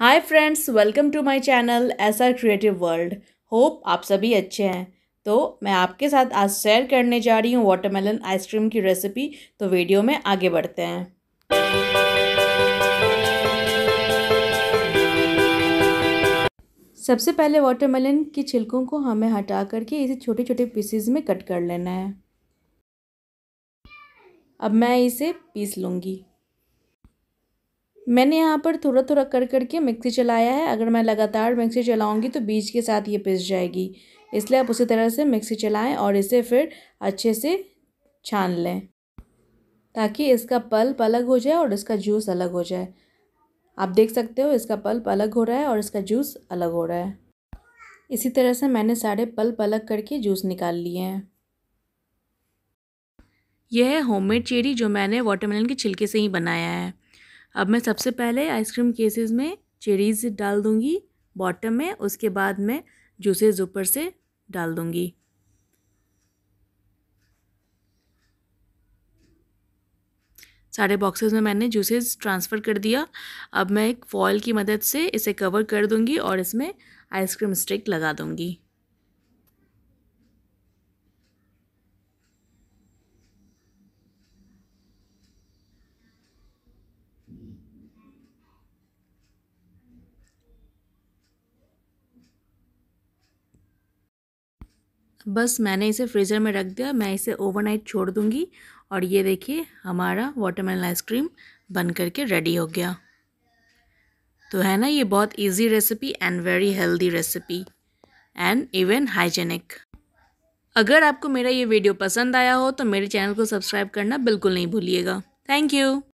hi friends welcome to my channel R creative world hope आप सभी अच्छे हैं तो मैं आपके साथ आज शेयर करने जा रही हूँ वाटरमेलन आइसक्रीम की रेसिपी तो वीडियो में आगे बढ़ते हैं सबसे पहले वाटरमेलन के छिलकों को हमें हटा करके इसे छोटे छोटे पीसेज में कट कर लेना है अब मैं इसे पीस लूँगी मैंने यहाँ पर थोड़ा थोड़ा कर कर के मिक्सी चलाया है अगर मैं लगातार मिक्सी चलाऊँगी तो बीज के साथ ये पिस जाएगी इसलिए आप उसी तरह से मिक्सी चलाएं और इसे फिर अच्छे से छान लें ताकि इसका पल्प अलग हो जाए और इसका जूस अलग हो जाए आप देख सकते हो इसका पल्प अलग हो रहा है और इसका जूस अलग हो रहा है इसी तरह से मैंने सारे पल्प अलग करके जूस निकाल लिए हैं यह है होममेड चेरी जो मैंने वाटरमेलन के छिलके से ही बनाया है अब मैं सबसे पहले आइसक्रीम केसेस में चेरीज़ डाल दूँगी बॉटम में उसके बाद मैं जूसेज ऊपर से डाल दूँगी सारे बॉक्सेस में मैंने जूसेस ट्रांसफ़र कर दिया अब मैं एक फॉयल की मदद से इसे कवर कर दूँगी और इसमें आइसक्रीम स्टिक लगा दूँगी बस मैंने इसे फ्रीज़र में रख दिया मैं इसे ओवरनाइट छोड़ दूँगी और ये देखिए हमारा वाटरमेलन आइसक्रीम बन करके रेडी हो गया तो है ना ये बहुत easy recipe and very healthy recipe and even hygienic अगर आपको मेरा ये वीडियो पसंद आया हो तो मेरे चैनल को सब्सक्राइब करना बिल्कुल नहीं भूलिएगा थैंक यू